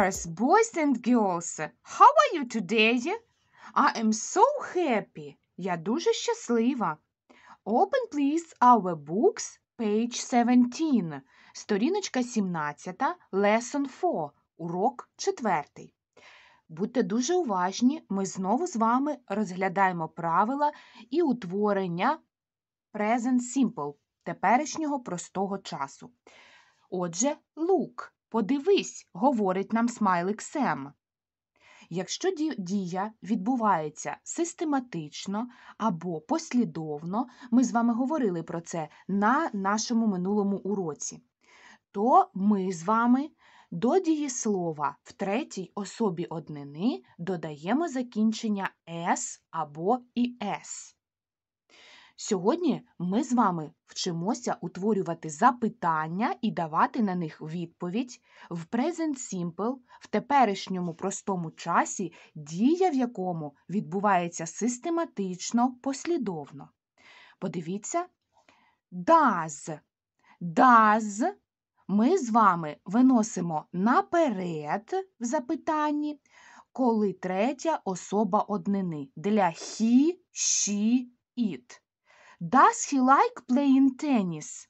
Dearest boys and girls, how are you today? I am so happy. Я дуже щаслива. Open, please, our books, page 17. Сторіночка 17, lesson 4, урок 4. Будьте дуже уважні, ми знову з вами розглядаємо правила і утворення present simple теперішнього простого часу. Отже, look Подивись, говорить нам смайлик Сем. Якщо дія відбувається систематично або послідовно, ми з вами говорили про це на нашому минулому уроці, то ми з вами до дієслова в третій особі однини додаємо закінчення «с» або «іс». Сьогодні ми з вами вчимося утворювати запитання і давати на них відповідь в Present Simple в теперішньому простому часі, дія в якому відбувається систематично послідовно. Подивіться, does. Does ми з вами виносимо наперед в запитанні, коли третя особа однини для he, she, it. Does he like playing tennis?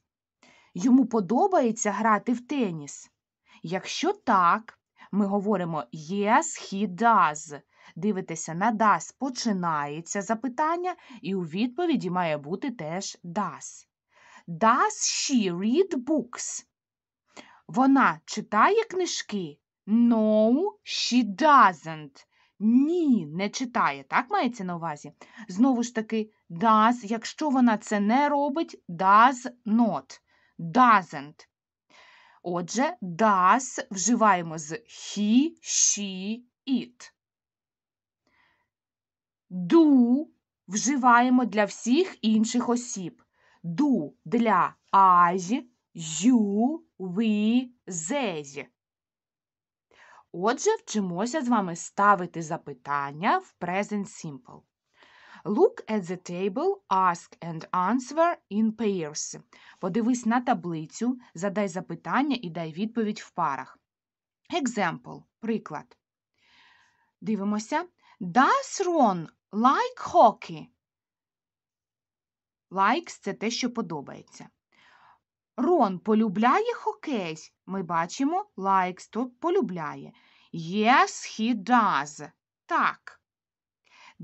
Йому подобається грати в теніс. Якщо так, ми говоримо Yes, he does. Дивитися на does починається запитання, і у відповіді має бути теж does. Does she read books? Вона читає книжки? No, she doesn't. Ні, не читає. Так мається на увазі? Знову ж таки, does, якщо вона це не робить, does not, doesn't. Отже, does вживаємо з he, she, it. Do вживаємо для всіх інших осіб. Do для I, you, we, they. Отже, вчимося з вами ставити запитання в Present Simple. Look at the table, ask and answer in pairs. Подивись на таблицю, задай запитання і дай відповідь в парах. Example. Приклад. Дивимося. Does Ron like hockey? Likes – це те, що подобається. Рон полюбляє хокей. Ми бачимо likes, то полюбляє. Yes, he does. Так.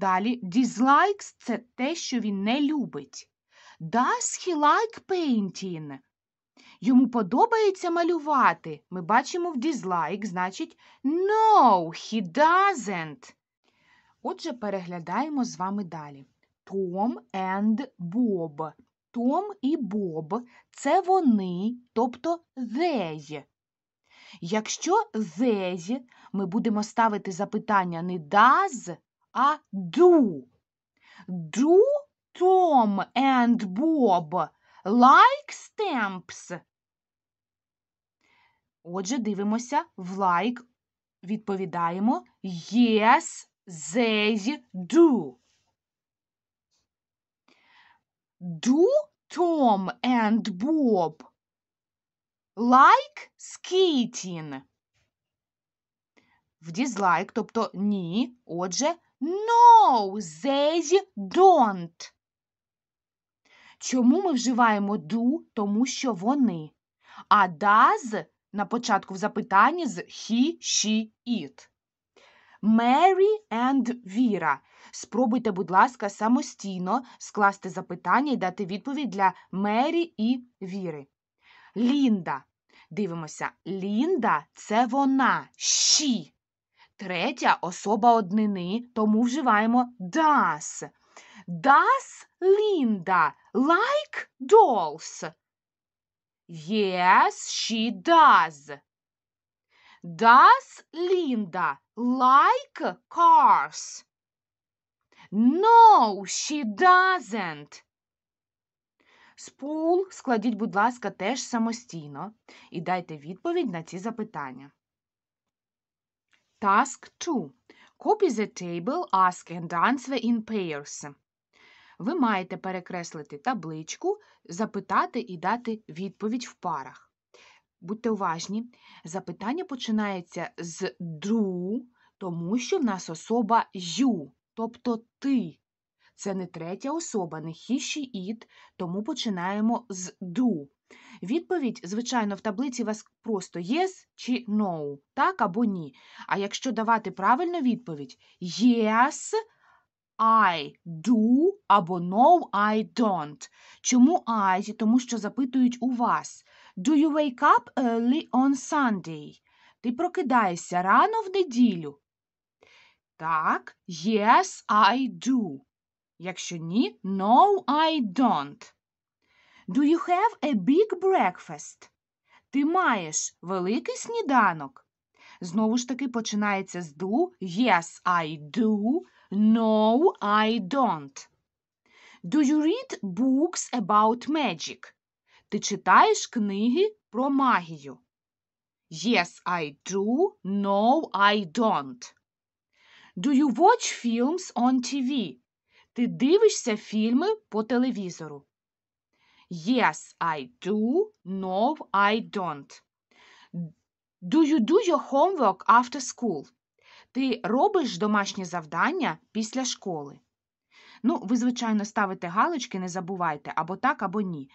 Далі dislikes – це те, що він не любить. Does he like painting? Йому подобається малювати. Ми бачимо в dislike, значить No, he doesn't. Отже, переглядаємо з вами далі. Tom and Bob. Том і Боб це вони, тобто they. Якщо they, ми будемо ставити запитання не does, а do. Do Tom and Bob like stamps? Отже, дивимося в like відповідаємо Yes, they do. Do Tom and Bob like skating? В дізлайк, тобто ні. Отже, No, they don't. Чому ми вживаємо do, тому що вони. А does на початку в запитанні з he, she, it. Mary and Віра. Спробуйте, будь ласка, самостійно скласти запитання і дати відповідь для Мері і Віри. Лінда. Дивимося. Лінда це вона. She третя особа однини, тому вживаємо das. Das, Linda like dolls? Yes, she does. Does Linda like cars? No, she doesn't. Спул складіть, будь ласка, теж самостійно і дайте відповідь на ці запитання. Task 2. Copy the table, ask and answer in pairs. Ви маєте перекреслити табличку, запитати і дати відповідь в парах. Будьте уважні, запитання починається з do, тому що в нас особа you, тобто ти. Це не третя особа, не he, she, тому починаємо з do. Відповідь, звичайно, в таблиці у вас просто yes чи no, так або ні. А якщо давати правильну відповідь yes, I do або no, I don't. Чому I? Тому що запитують у вас. Do you wake up early on Sunday? Ти прокидаєшся рано в неділю? Так, yes, I do. Якщо ні, no, I don't. Do you have a big breakfast? Ти маєш великий сніданок. Знову ж таки починається з do. Yes, I do. No, I don't. Do you read books about magic? Ти читаєш книги про магію? Yes, I do. No, I don't. Do you watch films on TV? Ти дивишся фільми по телевізору? Yes, I do. No, I don't. Do you do your homework after school? Ти робиш домашні завдання після школи? Ну, ви, звичайно, ставите галочки, не забувайте, або так, або ні.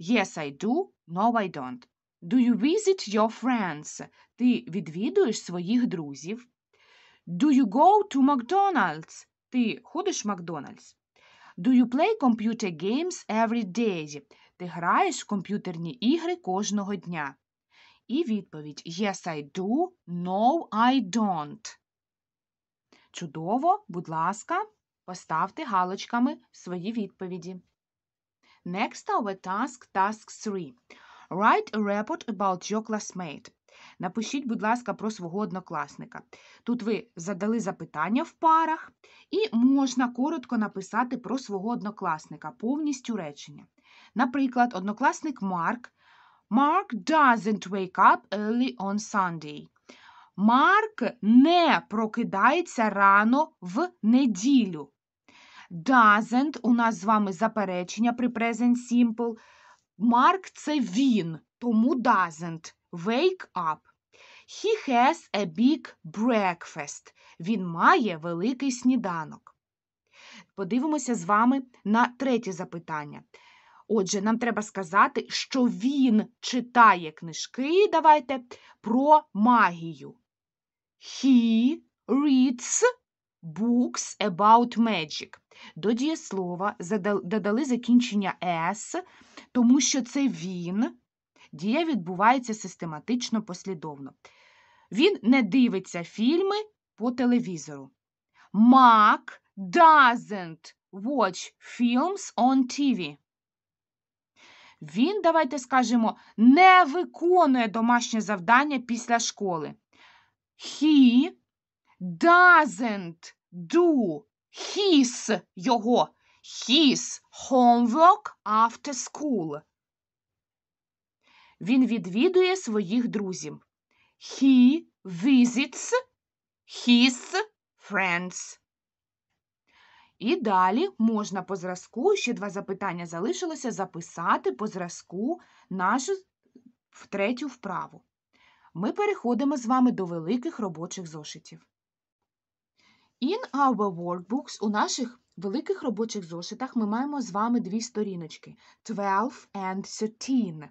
Yes, I do, no, I don't. Do you visit your friends? Ти відвідуєш своїх друзів? Do you go to McDonald's? Ти ходиш в Макдональдс? Do you play computer games every day? Ти граєш в комп'ютерні ігри кожного дня? І відповідь Yes, I do, no, I don't. Чудово, будь ласка, поставте галочками свої відповіді. Next our task, task 3. Write a report about your classmate. Напишіть, будь ласка, про свого однокласника. Тут ви задали запитання в парах, і можна коротко написати про свого однокласника, повністю речення. Наприклад, однокласник Марк. Mark doesn't wake up early on Sunday. Марк не прокидається рано в неділю. Doesn't у нас з вами заперечення при present simple. Марк це він, тому doesn't. Wake up. He has a big breakfast. Він має великий сніданок. Подивимося з вами на третє запитання. Отже, нам треба сказати, що він читає книжки. Давайте про магію. He reads books about magic. До дієслова додали закінчення S, тому що це він. Дія відбувається систематично послідовно. Він не дивиться фільми по телевізору. Mark doesn't watch films on TV. Він, давайте скажемо, не виконує домашнє завдання після школи. He doesn't do his його his homework after school. Він відвідує своїх друзів. He visits his friends. І далі можна по зразку, ще два запитання залишилося, записати по зразку нашу третю вправу. Ми переходимо з вами до великих робочих зошитів. In our workbooks у наших великих робочих зошитах ми маємо з вами дві сторіночки 12 and 13.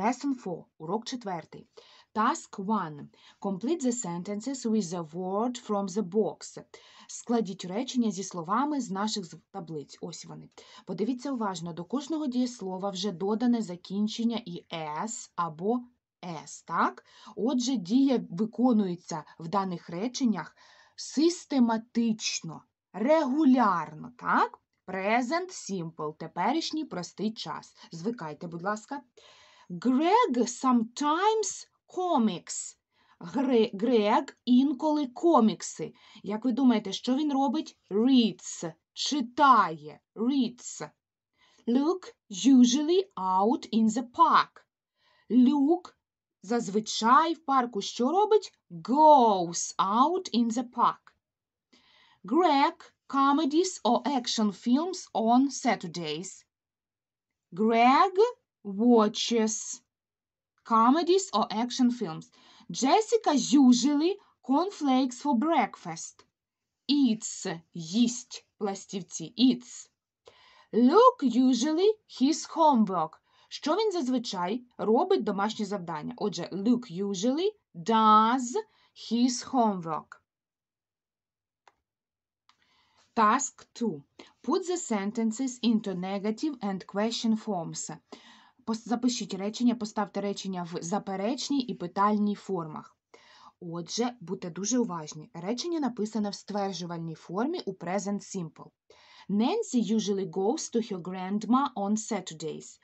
Lesson 4. Урок 4. Task 1. Complete the sentences with the word from the box. Складіть речення зі словами з наших таблиць. Ось вони. Подивіться уважно, до кожного дієслова вже додане закінчення і «s» або «s». так? Отже, дія виконується в даних реченнях систематично, регулярно, так? Present simple, теперішній простий час. Звикайте, будь ласка. Greg sometimes comics. Грег інколи комікси. Як ви думаєте, що він робить? Reads. Читає. Reads. Look usually out in the park. Люк зазвичай в парку що робить? Goes out in the park. Greg comedies or action films on Saturdays. Greg watches comedies or action films. Jessica usually cornflakes for breakfast. Eats yeast пластівці. Eats. Luke usually his homework. Що він зазвичай робить домашні завдання? Отже, Luke usually does his homework. Task 2. Put the sentences into negative and question forms. запишіть речення, поставте речення в заперечній і питальній формах. Отже, будьте дуже уважні. Речення написане в стверджувальній формі у Present Simple. Nancy usually goes to her grandma on Saturdays.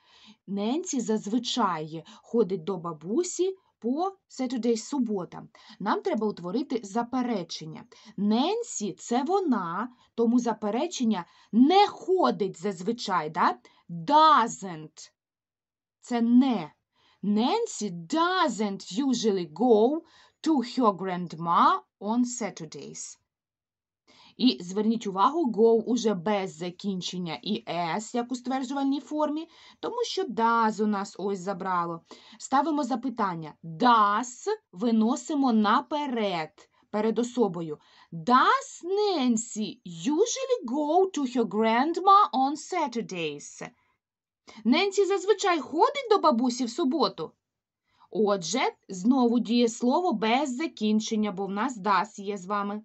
Ненсі зазвичай ходить до бабусі по Saturday субота. Нам треба утворити заперечення. Ненсі це вона, тому заперечення не ходить зазвичай. да? Doesn't це не. Nancy doesn't usually go to her grandma on Saturdays. І зверніть увагу, go уже без закінчення і s, як у стверджувальній формі, тому що does у нас ось забрало. Ставимо запитання. Does виносимо наперед перед особою. Does Nancy usually go to her grandma on Saturdays? Ненсі зазвичай ходить до бабусі в суботу. Отже, знову діє слово без закінчення, бо в нас ДАС є з вами.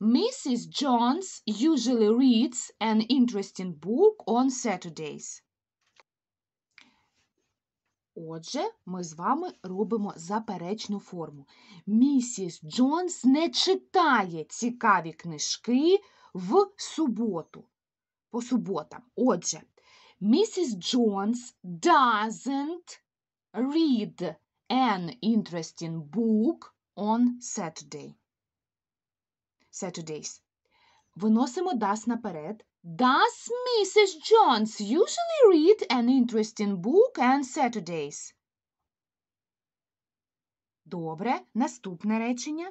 Mrs. Jones usually reads an interesting book on Saturdays. Отже, ми з вами робимо заперечну форму. Місіс Джонс не читає цікаві книжки в суботу. По суботам. Отже, Mrs. Jones doesn't read an interesting book on Saturday. Saturdays. Виносимо does наперед. Does Mrs. Jones usually read an interesting book on Saturdays? Добре. Наступне речення.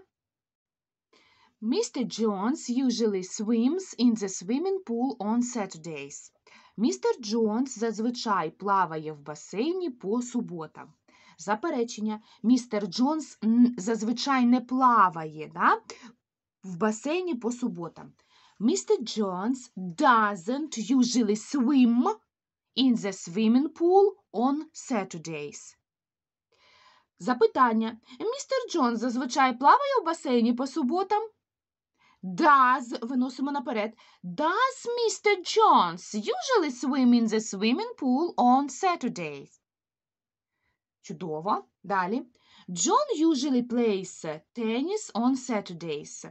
Mr. Jones usually swims in the swimming pool on Saturdays. Містер Джонс зазвичай плаває в басейні по суботам. Заперечення, містер Джонс зазвичай не плаває да? в басейні по суботам. Містер Джонс doesn't usually swim in the swimming pool on Saturdays. Запитання. Містер Джонс зазвичай плаває в басейні по суботам. Does, виносимо наперед. Does Mr. Jones usually swim in the swimming pool on Saturdays? Чудово. Далі. John usually plays tennis on Saturdays.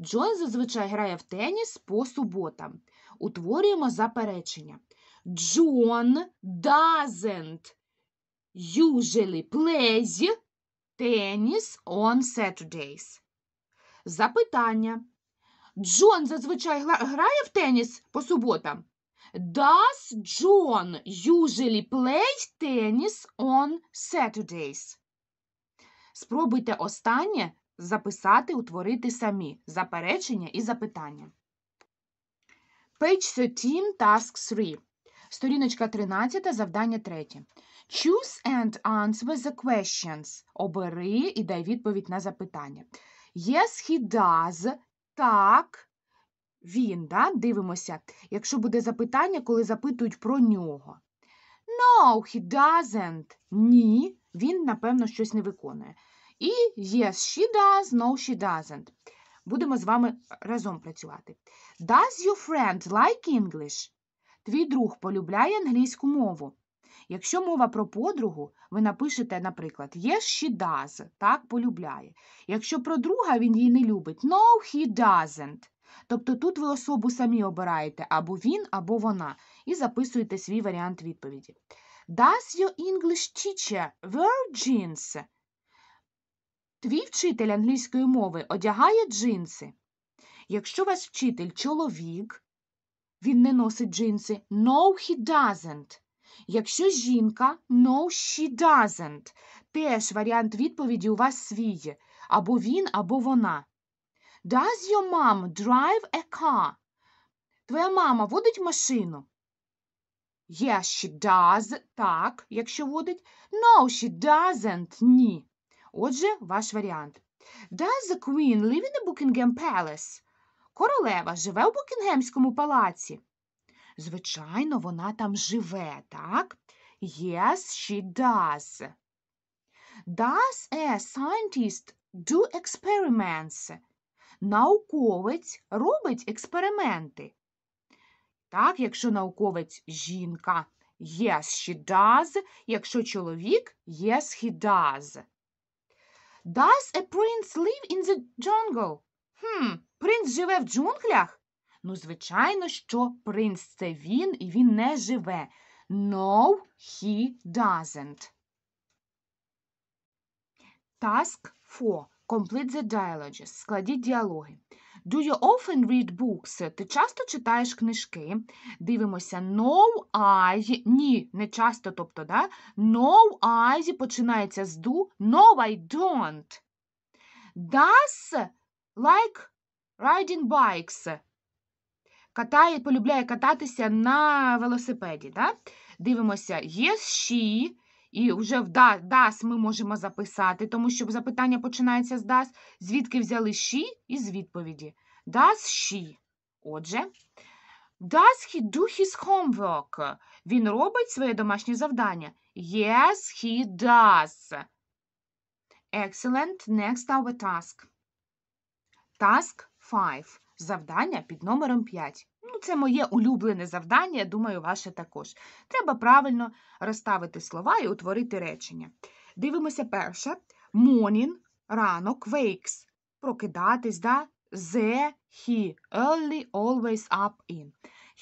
Джон зазвичай грає в теніс по суботам. Утворюємо заперечення. John doesn't usually play tennis on Saturdays. Запитання. Джон зазвичай грає в теніс по суботам? Does John usually play tennis on Saturdays? Спробуйте останнє записати, утворити самі заперечення і запитання. Page 13, Task 3. Сторіночка 13, завдання 3. Choose and answer the questions. Обери і дай відповідь на запитання. Yes, he does так, він, да? дивимося, якщо буде запитання, коли запитують про нього. No, he doesn't. Ні, він, напевно, щось не виконує. І yes, she does, no, she doesn't. Будемо з вами разом працювати. Does your friend like English? Твій друг полюбляє англійську мову. Якщо мова про подругу, ви напишете, наприклад, yes, she does, так, полюбляє. Якщо про друга він її не любить, no, he doesn't. Тобто тут ви особу самі обираєте або він, або вона, і записуєте свій варіант відповіді. Does your English teacher wear jeans? Твій вчитель англійської мови одягає джинси. Якщо ваш вчитель чоловік, він не носить джинси. No, he doesn't. Якщо жінка no, she doesn't, теж варіант відповіді у вас свій. Або він, або вона. Does your mom drive a car? Твоя мама водить машину? Yes, she does. Так, якщо водить. No, she doesn't. Ні. Отже, ваш варіант. Does the Queen live in the Buckingham Palace? Королева живе у Букінгемському палаці. Звичайно, вона там живе, так? Yes, she does. Does a scientist do experiments? Науковець робить експерименти. Так, якщо науковець жінка, yes, she does. Якщо чоловік, yes, he does. Does a prince live in the jungle? Хм, Принц живе в джунглях? Ну, звичайно, що принц це він і він не живе. No, he doesn't. Task 4. Complete the dialogues. Складіть діалоги. Do you often read books? Ти часто читаєш книжки? Дивимося no I. Ні, не часто, тобто, да? No I починається з do. No, I don't. Does like riding bikes катає, полюбляє кататися на велосипеді. Да? Дивимося, є she, і вже в das ми можемо записати, тому що запитання починається з das. Звідки взяли she і з відповіді. Does she. Отже, does he do his homework? Він робить своє домашнє завдання. Yes, he does. Excellent. Next our task. Task 5. Завдання під номером 5. Ну, це моє улюблене завдання, я думаю, ваше також. Треба правильно розставити слова і утворити речення. Дивимося перше: morning, ранок, wakes. Прокидатись, да? The, he, early, always up in.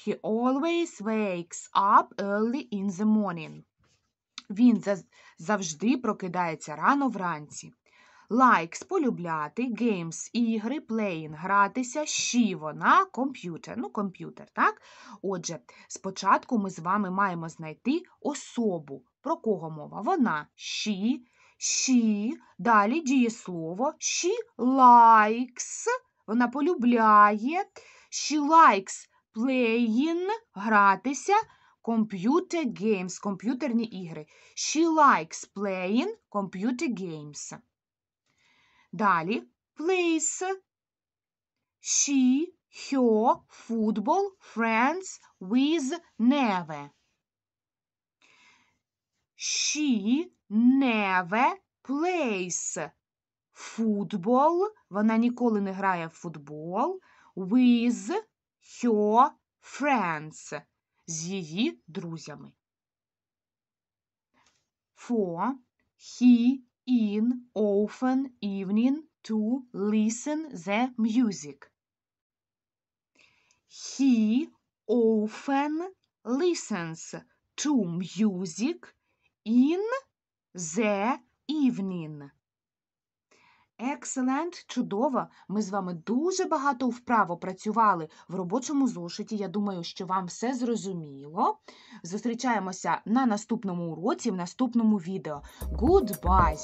He always wakes up early in the morning. Він завжди прокидається рано вранці. Likes – полюбляти, games – ігри, playing – гратися, she – вона, computer – ну, комп'ютер, так? Отже, спочатку ми з вами маємо знайти особу. Про кого мова? Вона she, she, далі дієслово she likes, вона полюбляє, she likes playing – гратися. Computer games, комп'ютерні ігри. She likes playing computer games. Далі place, she, her, football, friends, with, never. She never plays football. Вона ніколи не грає в футбол with her friends. З її друзями. For he in often evening to listen the music. He often listens to music in the evening. Excellent, чудово! Ми з вами дуже багато вправо працювали в робочому зошиті. Я думаю, що вам все зрозуміло. Зустрічаємося на наступному уроці, в наступному відео. Goodbye!